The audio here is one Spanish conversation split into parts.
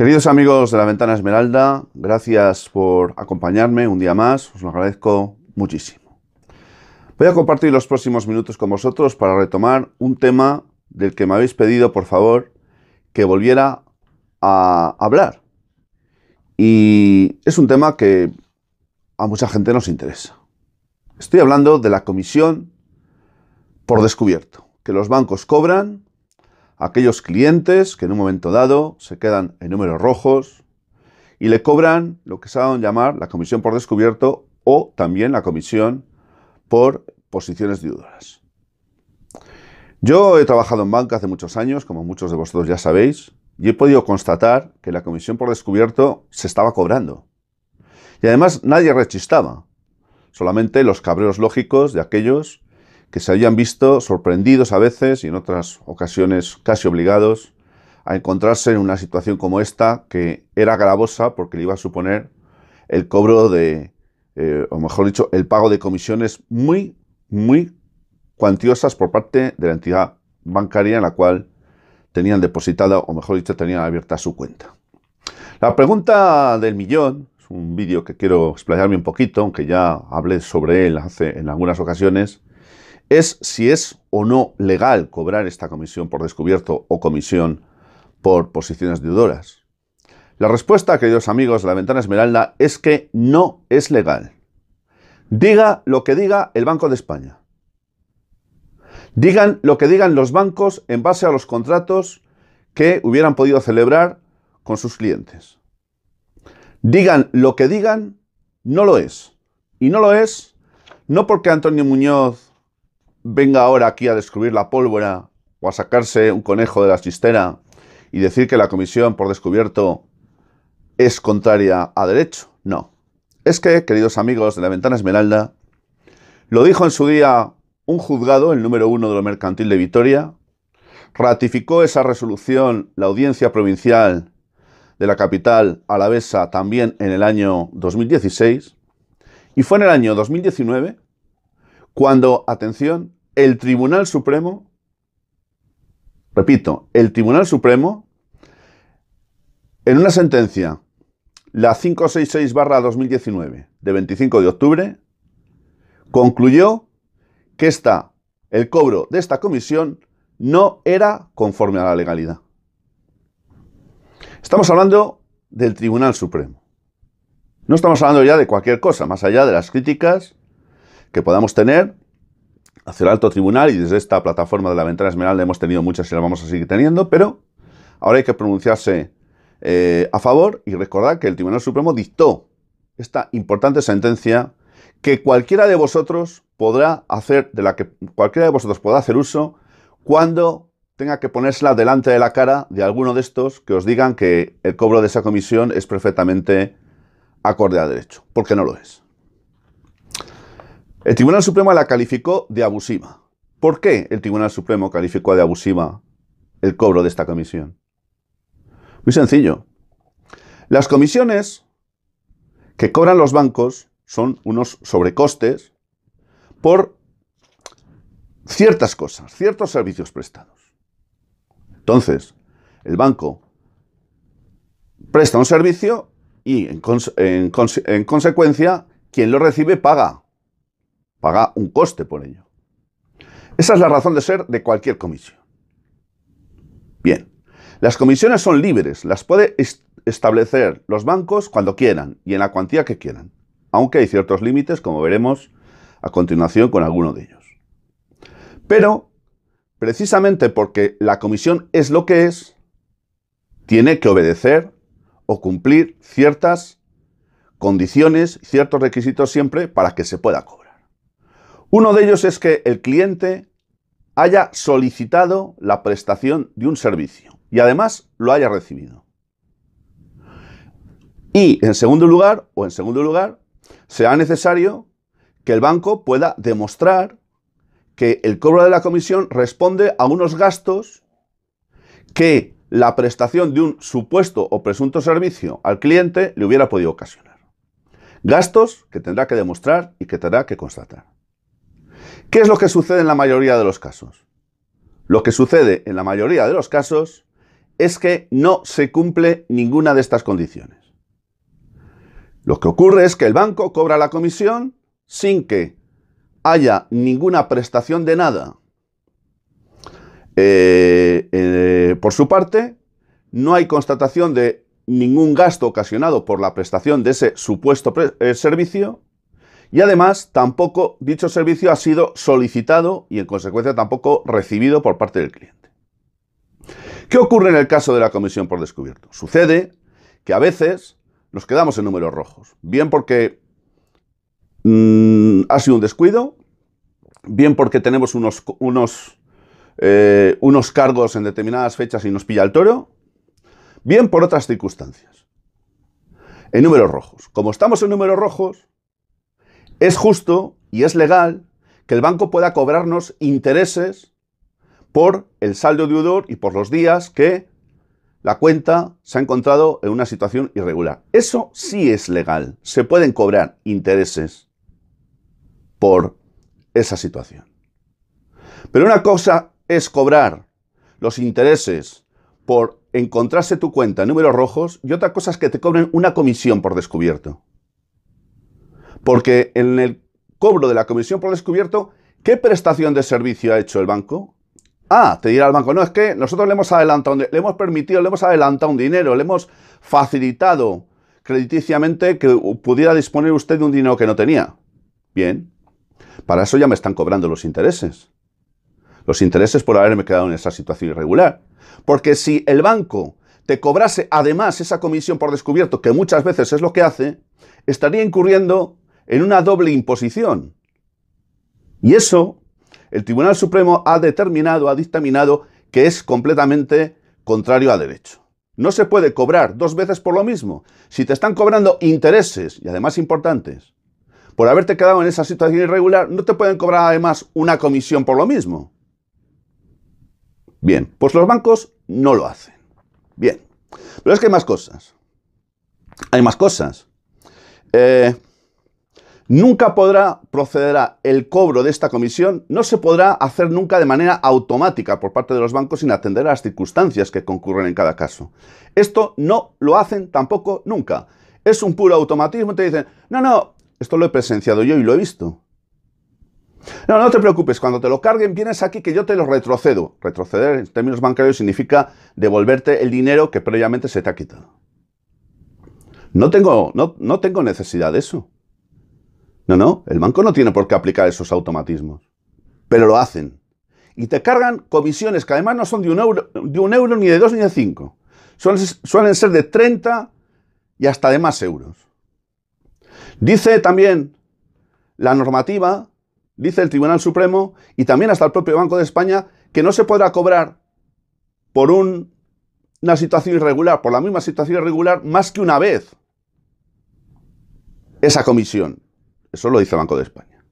Queridos amigos de la Ventana Esmeralda, gracias por acompañarme un día más, os lo agradezco muchísimo. Voy a compartir los próximos minutos con vosotros para retomar un tema del que me habéis pedido, por favor, que volviera a hablar. Y es un tema que a mucha gente nos interesa. Estoy hablando de la comisión por descubierto, que los bancos cobran aquellos clientes que en un momento dado se quedan en números rojos y le cobran lo que saben llamar la comisión por descubierto o también la comisión por posiciones deudoras. Yo he trabajado en banca hace muchos años, como muchos de vosotros ya sabéis, y he podido constatar que la comisión por descubierto se estaba cobrando. Y además nadie rechistaba, solamente los cabreros lógicos de aquellos que se habían visto sorprendidos a veces y en otras ocasiones casi obligados a encontrarse en una situación como esta que era gravosa porque le iba a suponer el cobro de, eh, o mejor dicho, el pago de comisiones muy, muy cuantiosas por parte de la entidad bancaria en la cual tenían depositada, o mejor dicho, tenían abierta su cuenta. La pregunta del millón es un vídeo que quiero explayarme un poquito, aunque ya hablé sobre él hace, en algunas ocasiones, es si es o no legal cobrar esta comisión por descubierto o comisión por posiciones deudoras. La respuesta, queridos amigos de la ventana esmeralda, es que no es legal. Diga lo que diga el Banco de España. Digan lo que digan los bancos en base a los contratos que hubieran podido celebrar con sus clientes. Digan lo que digan, no lo es. Y no lo es no porque Antonio Muñoz venga ahora aquí a descubrir la pólvora o a sacarse un conejo de la chistera y decir que la comisión por descubierto es contraria a derecho. No. Es que, queridos amigos de la ventana esmeralda, lo dijo en su día un juzgado, el número uno de lo mercantil de Vitoria, ratificó esa resolución la audiencia provincial de la capital alavesa también en el año 2016, y fue en el año 2019 cuando, atención, el Tribunal Supremo, repito, el Tribunal Supremo, en una sentencia, la 566-2019, de 25 de octubre, concluyó que el cobro de esta comisión no era conforme a la legalidad. Estamos hablando del Tribunal Supremo. No estamos hablando ya de cualquier cosa, más allá de las críticas que podamos tener hacia el alto tribunal y desde esta plataforma de la ventana esmeralda hemos tenido muchas y las vamos a seguir teniendo, pero ahora hay que pronunciarse eh, a favor y recordar que el Tribunal Supremo dictó esta importante sentencia que cualquiera de vosotros podrá hacer, de la que cualquiera de vosotros podrá hacer uso cuando tenga que ponérsela delante de la cara de alguno de estos que os digan que el cobro de esa comisión es perfectamente acorde a derecho, porque no lo es. El Tribunal Supremo la calificó de abusiva. ¿Por qué el Tribunal Supremo calificó de abusiva el cobro de esta comisión? Muy sencillo. Las comisiones que cobran los bancos son unos sobrecostes por ciertas cosas, ciertos servicios prestados. Entonces, el banco presta un servicio y en, consecuencia quien lo recibe paga paga un coste por ello. Esa es la razón de ser de cualquier comisión. Bien, las comisiones son libres, las puede establecer los bancos cuando quieran y en la cuantía que quieran, aunque hay ciertos límites, como veremos a continuación con alguno de ellos. Pero, precisamente porque la comisión es lo que es, tiene que obedecer o cumplir ciertas condiciones, ciertos requisitos siempre para que se pueda cobrar. Uno de ellos es que el cliente haya solicitado la prestación de un servicio y además lo haya recibido. Y en segundo lugar, o en segundo lugar, será necesario que el banco pueda demostrar que el cobro de la comisión responde a unos gastos que la prestación de un supuesto o presunto servicio al cliente le hubiera podido ocasionar. Gastos que tendrá que demostrar y que tendrá que constatar. ¿Qué es lo que sucede en la mayoría de los casos? Lo que sucede en la mayoría de los casos es que no se cumple ninguna de estas condiciones. Lo que ocurre es que el banco cobra la comisión sin que haya ninguna prestación de nada. Eh, eh, por su parte, no hay constatación de ningún gasto ocasionado por la prestación de ese supuesto eh, servicio y además, tampoco dicho servicio ha sido solicitado y en consecuencia tampoco recibido por parte del cliente. ¿Qué ocurre en el caso de la comisión por descubierto? Sucede que a veces nos quedamos en números rojos, bien porque mm, ha sido un descuido, bien porque tenemos unos, unos, eh, unos cargos en determinadas fechas y nos pilla el toro, bien por otras circunstancias. En números rojos. Como estamos en números rojos, es justo y es legal que el banco pueda cobrarnos intereses por el saldo deudor y por los días que la cuenta se ha encontrado en una situación irregular. Eso sí es legal. Se pueden cobrar intereses por esa situación. Pero una cosa es cobrar los intereses por encontrarse tu cuenta en números rojos y otra cosa es que te cobren una comisión por descubierto. Porque en el cobro de la comisión por descubierto, ¿qué prestación de servicio ha hecho el banco? Ah, te dirá el banco, no, es que nosotros le hemos adelantado, le hemos permitido, le hemos adelantado un dinero, le hemos facilitado crediticiamente que pudiera disponer usted de un dinero que no tenía. Bien, para eso ya me están cobrando los intereses. Los intereses por haberme quedado en esa situación irregular. Porque si el banco te cobrase además esa comisión por descubierto, que muchas veces es lo que hace, estaría incurriendo en una doble imposición. Y eso el Tribunal Supremo ha determinado, ha dictaminado que es completamente contrario a derecho. No se puede cobrar dos veces por lo mismo. Si te están cobrando intereses, y además importantes, por haberte quedado en esa situación irregular, no te pueden cobrar además una comisión por lo mismo. Bien, pues los bancos no lo hacen. Bien, pero es que hay más cosas. Hay más cosas. Eh, Nunca podrá proceder el cobro de esta comisión, no se podrá hacer nunca de manera automática por parte de los bancos sin atender a las circunstancias que concurren en cada caso. Esto no lo hacen tampoco nunca. Es un puro automatismo, te dicen, no, no, esto lo he presenciado yo y lo he visto. No, no te preocupes, cuando te lo carguen vienes aquí que yo te lo retrocedo. Retroceder en términos bancarios significa devolverte el dinero que previamente se te ha quitado. No tengo, no, no tengo necesidad de eso. No, no, el banco no tiene por qué aplicar esos automatismos. Pero lo hacen. Y te cargan comisiones que además no son de un euro, ni de dos ni de cinco. Suelen, ser de 30 y hasta de más euros. Dice también la normativa, dice el Tribunal Supremo y también hasta el propio Banco de España, que no se podrá cobrar por una situación irregular, por la misma situación irregular, más que una vez esa comisión. Eso lo dice el Banco de España.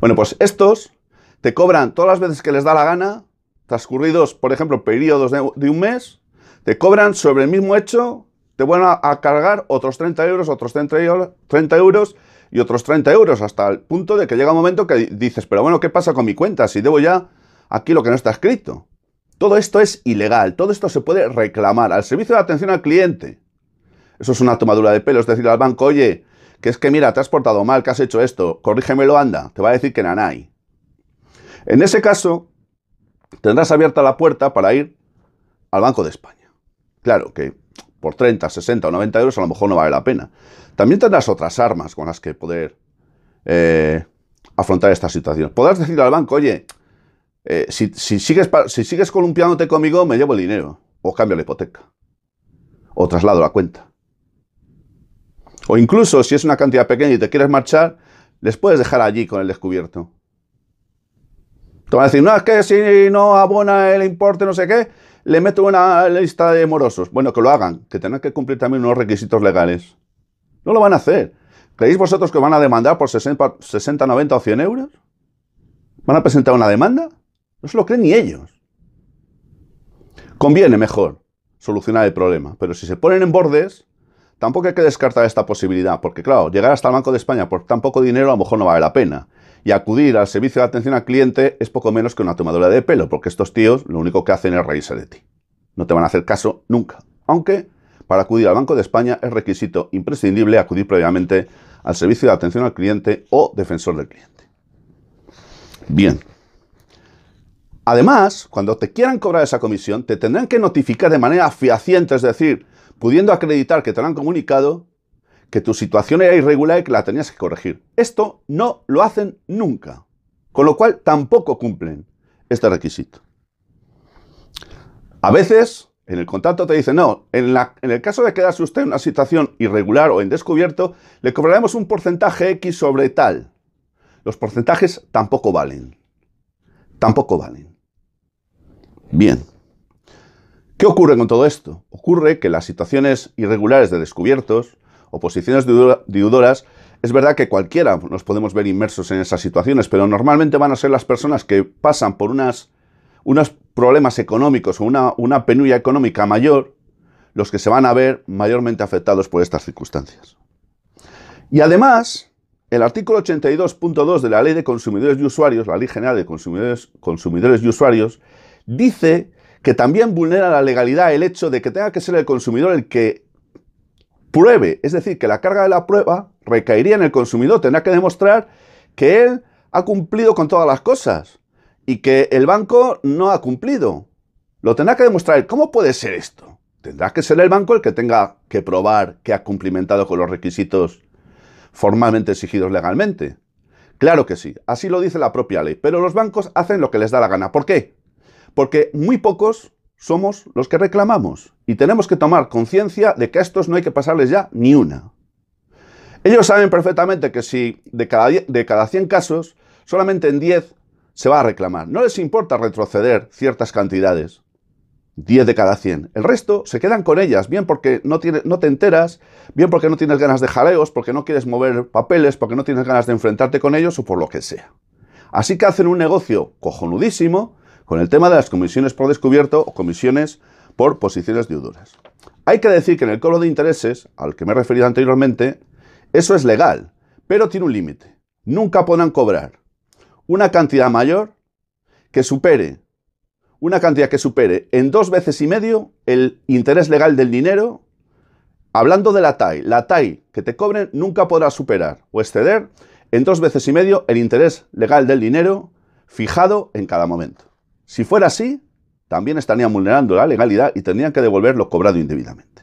Bueno, pues estos te cobran todas las veces que les da la gana, transcurridos, por ejemplo, periodos de, un mes, te cobran sobre el mismo hecho, te vuelven a, cargar otros 30 euros, otros 30 30 euros y otros 30 euros, hasta el punto de que llega un momento que dices, pero bueno, ¿qué pasa con mi cuenta? Si debo ya aquí lo que no está escrito. Todo esto es ilegal, todo esto se puede reclamar al servicio de atención al cliente. Eso es una tomadura de pelo, es decir, al banco, oye, que es que mira, te has portado mal, que has hecho esto, corrígemelo, anda, te va a decir que nanay. En ese caso, tendrás abierta la puerta para ir al Banco de España. Claro que por 30, 60 o 90 euros a lo mejor no vale la pena. También tendrás otras armas con las que poder eh, afrontar esta situación. Podrás decirle al banco, oye, eh, si, sigues, si sigues columpiándote conmigo, me llevo el dinero. O cambio la hipoteca. O traslado la cuenta. O incluso si es una cantidad pequeña y te quieres marchar, les puedes dejar allí con el descubierto. Te van a decir, no, es que si no abona el importe, no sé qué, le meto una lista de morosos. Bueno, que lo hagan, que tengan que cumplir también unos requisitos legales. No lo van a hacer. ¿Creéis vosotros que van a demandar por 60, 60 90 o 100 euros? ¿Van a presentar una demanda? No se lo creen ni ellos. Conviene mejor solucionar el problema, pero si se ponen en bordes, Tampoco hay que descartar esta posibilidad, porque claro, llegar hasta el Banco de España por tan poco dinero a lo mejor no vale la pena. Y acudir al servicio de atención al cliente es poco menos que una tomadura de pelo, porque estos tíos lo único que hacen es reírse de ti. No te van a hacer caso nunca. Aunque para acudir al Banco de España es requisito imprescindible acudir previamente al servicio de atención al cliente o defensor del cliente. Bien. Además, cuando te quieran cobrar esa comisión, te tendrán que notificar de manera fehaciente, es decir, pudiendo acreditar que te lo han comunicado, que tu situación era irregular y que la tenías que corregir. Esto no lo hacen nunca, con lo cual tampoco cumplen este requisito. A veces en el contrato te dicen, no, en, en, el caso de quedarse usted en una situación irregular o en descubierto, le cobraremos un porcentaje X sobre tal. Los porcentajes tampoco valen. Tampoco valen. Bien. ¿Qué ocurre con todo esto? Ocurre que las situaciones irregulares de descubiertos o posiciones deudoras, es verdad que cualquiera nos podemos ver inmersos en esas situaciones, pero normalmente van a ser las personas que pasan por unas, unos problemas económicos o una, una penuria económica mayor los que se van a ver mayormente afectados por estas circunstancias. Y además, el artículo 82.2 de la Ley de Consumidores y Usuarios, la Ley General de Consumidores, Consumidores y Usuarios, dice que también vulnera la legalidad el hecho de que tenga que ser el consumidor el que pruebe, es decir, que la carga de la prueba recaería en el consumidor, tendrá que demostrar que él ha cumplido con todas las cosas y que el banco no ha cumplido. Lo tendrá que demostrar él. ¿Cómo puede ser esto? Tendrá que ser el banco el que tenga que probar que ha cumplimentado con los requisitos formalmente exigidos legalmente. Claro que sí, así lo dice la propia ley, pero los bancos hacen lo que les da la gana. ¿Por qué? porque muy pocos somos los que reclamamos y tenemos que tomar conciencia de que a estos no hay que pasarles ya ni una. Ellos saben perfectamente que si de cada, de cada 100 casos, solamente en 10 se va a reclamar. No les importa retroceder ciertas cantidades. 10 de cada 100. El resto se quedan con ellas, bien porque no, no te enteras, bien porque no tienes ganas de jaleos, porque no quieres mover papeles, porque no tienes ganas de enfrentarte con ellos o por lo que sea. Así que hacen un negocio cojonudísimo con el tema de las comisiones por descubierto o comisiones por posiciones deudoras. Hay que decir que en el cobro de intereses, al que me he referido anteriormente, eso es legal, pero tiene un límite. Nunca podrán cobrar una cantidad mayor que supere, una cantidad que supere en dos veces y medio el interés legal del dinero. Hablando de la TAI, la TAI que te cobren nunca podrá superar o exceder en dos veces y medio el interés legal del dinero fijado en cada momento. Si fuera así, también estarían vulnerando la legalidad y tendrían que devolver lo cobrado indebidamente.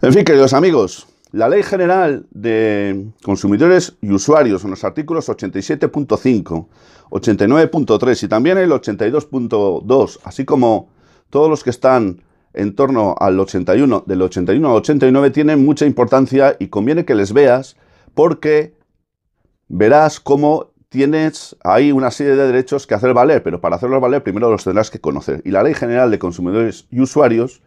En fin, queridos amigos, la Ley General de Consumidores y Usuarios en los artículos 87.5, 89.3 y también el 82.2, así como todos los que están en torno al 81, del 81 al 89, tienen mucha importancia y conviene que les veas porque verás cómo tienes ahí una serie de derechos que hacer valer, pero para hacerlos valer primero los tendrás que conocer. Y la Ley General de Consumidores y Usuarios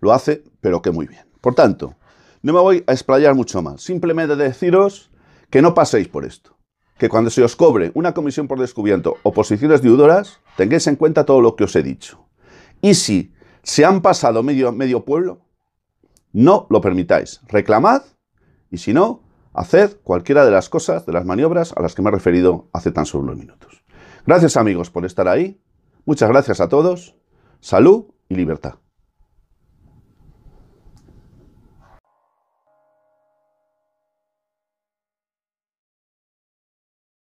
lo hace, pero que muy bien. Por tanto, no me voy a explayar mucho más. Simplemente deciros que no paséis por esto. Que cuando se os cobre una comisión por descubierto o posiciones deudoras, tengáis en cuenta todo lo que os he dicho. Y si se han pasado medio, medio pueblo, no lo permitáis. Reclamad y si no, Haced cualquiera de las cosas, de las maniobras a las que me he referido hace tan solo unos minutos. Gracias amigos por estar ahí. Muchas gracias a todos. Salud y libertad.